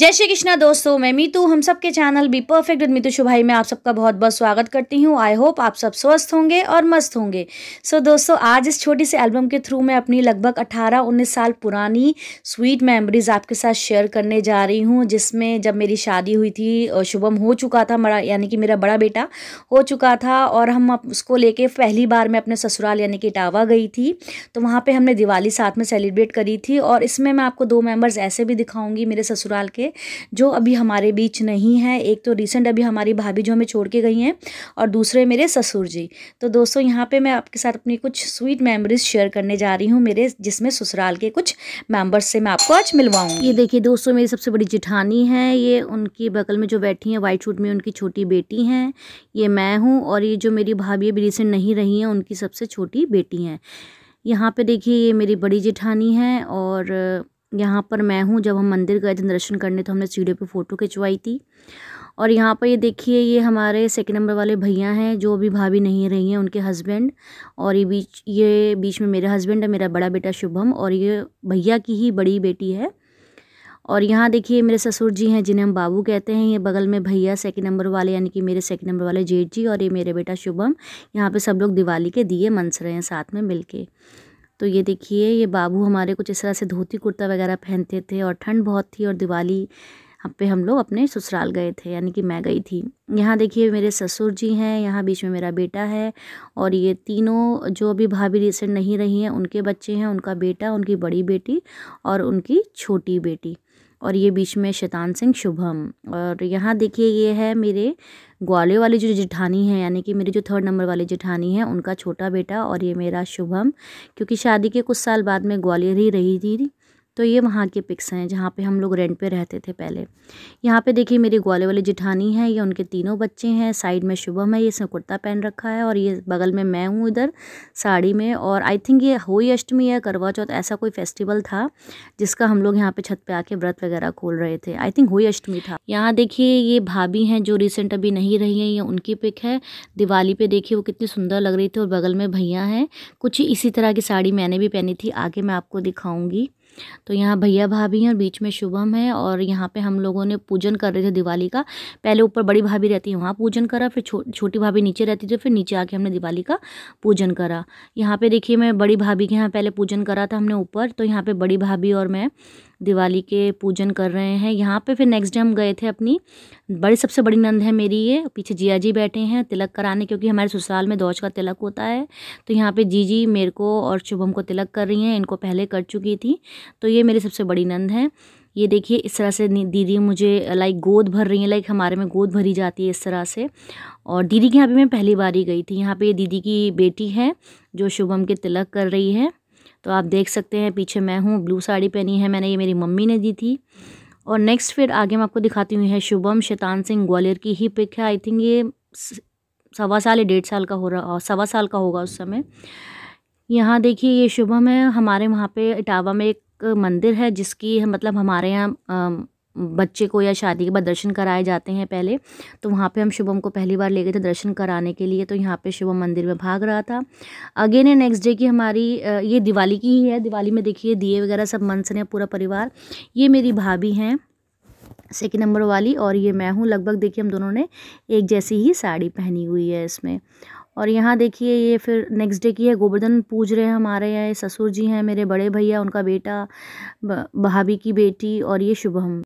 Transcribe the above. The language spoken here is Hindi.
जय श्री कृष्णा दोस्तों मैं मीतू हम सब के channel be perfect with Meetu शुभाई में आप सबका बहुत बहुत स्वागत करती हूँ आई होप आप सब स्वस्थ होंगे और मस्त होंगे सो so, दोस्तों आज इस छोटी से एल्बम के थ्रू मैं अपनी लगभग 18-19 साल पुरानी स्वीट मेमोरीज आपके साथ शेयर करने जा रही हूँ जिसमें जब मेरी शादी हुई थी शुभम हो चुका था बड़ा यानी कि मेरा बड़ा बेटा हो चुका था और हम उसको लेके पहली बार मैं अपने ससुराल यानी कि इटावा गई थी तो वहाँ पर हमने दिवाली साथ में सेलिब्रेट करी थी और इसमें मैं आपको दो मेम्बर्स ऐसे भी दिखाऊँगी मेरे ससुराल के जो अभी हमारे बीच नहीं है एक तो रिसेंट अभी हमारी भाभी जो हमें छोड़ के गई हैं और दूसरे मेरे ससुर जी तो दोस्तों यहाँ पे मैं आपके साथ अपनी कुछ स्वीट मेमोरीज शेयर करने जा रही हूँ मेरे जिसमें ससुराल के कुछ मेम्बर्स से मैं आपको आज मिलवाऊँ ये देखिए दोस्तों मेरी सबसे बड़ी जिठानी है ये उनकी बगल में जो बैठी हैं वाइट शूट में उनकी छोटी बेटी हैं ये मैं हूँ और ये जो मेरी भाभी अभी रिसेंट नहीं रही हैं उनकी सबसे छोटी बेटी हैं यहाँ पे देखिए ये मेरी बड़ी जिठानी है और यहाँ पर मैं हूँ जब हम मंदिर गए थे दर्शन करने तो हमने सीढ़ियों पे फ़ोटो खिंचवाई थी और यहाँ पर ये देखिए ये हमारे सेकंड नंबर वाले भैया हैं जो अभी भाभी नहीं रही हैं उनके हस्बैंड और ये बीच ये बीच में मेरे हस्बैंड है मेरा बड़ा बेटा शुभम और ये भैया की ही बड़ी बेटी है और यहाँ देखिए मेरे ससुर जी हैं जिन्हें हम बाबू कहते हैं ये बगल में भैया सेकंड नंबर वाले यानी कि मेरे सेकंड नंबर वाले जेठ जी और ये मेरे बेटा शुभम यहाँ पे सब लोग दिवाली के दिए मनस रहे हैं साथ में मिलके तो ये देखिए ये बाबू हमारे कुछ इस तरह से धोती कुर्ता वगैरह पहनते थे और ठंड बहुत थी और दिवाली पे हम लोग अपने ससुराल गए थे यानी कि मैं गई थी यहाँ देखिए मेरे ससुर जी हैं यहाँ बीच में मेरा बेटा है और ये तीनों जो अभी भाभी रिसेंट नहीं रही हैं उनके बच्चे हैं उनका बेटा उनकी बड़ी बेटी और उनकी छोटी बेटी और ये बीच में शैतान सिंह शुभम और यहाँ देखिए ये है मेरे ग्वाले वाली जो जेठानी है यानी कि मेरी जो थर्ड नंबर वाली जेठानी है उनका छोटा बेटा और ये मेरा शुभम क्योंकि शादी के कुछ साल बाद में ग्वालियर ही रही थी तो ये वहाँ के पिक्स हैं जहाँ पे हम लोग रेंट पे रहते थे पहले यहाँ पे देखिए मेरी ग्वाले वाले जिठानी है ये उनके तीनों बच्चे हैं साइड में शुभम है ये इसने कुर्ता पहन रखा है और ये बगल में मैं हूँ इधर साड़ी में और आई थिंक ये होई अष्टमी या करवा चौथ ऐसा कोई फेस्टिवल था जिसका हम लोग यहाँ पे छत पे आके व्रत वगैरह खोल रहे थे आई थिंक होई अष्टमी था यहाँ देखिए ये भाभी हैं जो रिसेंट अभी नहीं रही हैं ये उनकी पिक है दिवाली पर देखिए वो कितनी सुंदर लग रही थी और बगल में भैया हैं कुछ इसी तरह की साड़ी मैंने भी पहनी थी आगे मैं आपको दिखाऊँगी तो यहाँ भैया भाभी हैं और बीच में शुभम है और यहाँ पे हम लोगों ने पूजन कर रहे थे दिवाली का पहले ऊपर बड़ी भाभी रहती है वहाँ पूजन करा फिर छो, छोटी भाभी नीचे रहती थी फिर नीचे आके हमने दिवाली का पूजन करा यहाँ पे देखिए मैं बड़ी भाभी के यहाँ पहले पूजन करा था हमने ऊपर तो यहाँ पर बड़ी भाभी और मैं दिवाली के पूजन कर रहे हैं यहाँ पे फिर नेक्स्ट डे हम गए थे अपनी बड़ी सबसे बड़ी नंद है मेरी ये पीछे जिया जी बैठे हैं तिलक कराने क्योंकि हमारे ससुराल में दौज का तिलक होता है तो यहाँ पे जी जी मेरे को और शुभम को तिलक कर रही हैं इनको पहले कर चुकी थी तो ये मेरी सबसे बड़ी नंद है ये देखिए इस तरह से दीदी मुझे लाइक गोद भर रही है लाइक हमारे में गोद भरी जाती है इस तरह से और दीदी के यहाँ पर मैं पहली बार ही गई थी यहाँ पर ये दीदी की बेटी है जो शुभम के तिलक कर रही है तो आप देख सकते हैं पीछे मैं हूँ ब्लू साड़ी पहनी है मैंने ये मेरी मम्मी ने दी थी और नेक्स्ट फिर आगे मैं आपको दिखाती हुई है शुभम शैतान सिंह ग्वालियर की ही पिक है आई थिंक ये सवा साल या डेढ़ साल का हो रहा सवा साल का होगा उस समय यहाँ देखिए ये शुभम है हमारे वहाँ पे इटावा में एक मंदिर है जिसकी मतलब हमारे यहाँ बच्चे को या शादी के बाद दर्शन कराए जाते हैं पहले तो वहाँ पे हम शुभम को पहली बार ले गए थे दर्शन कराने के लिए तो यहाँ पे शुभम मंदिर में भाग रहा था अगेन है नेक्स्ट डे की हमारी ये दिवाली की ही है दिवाली में देखिए दिए वगैरह सब मन से पूरा परिवार ये मेरी भाभी हैं सेकेंड नंबर वाली और ये मैं हूँ लगभग देखिए हम दोनों ने एक जैसी ही साड़ी पहनी हुई है इसमें और यहाँ देखिए ये फिर नेक्स्ट डे की है गोवर्धन पूज रहे हैं हमारे यहाँ ससुर जी हैं मेरे बड़े भैया उनका बेटा भाभी की बेटी और ये शुभम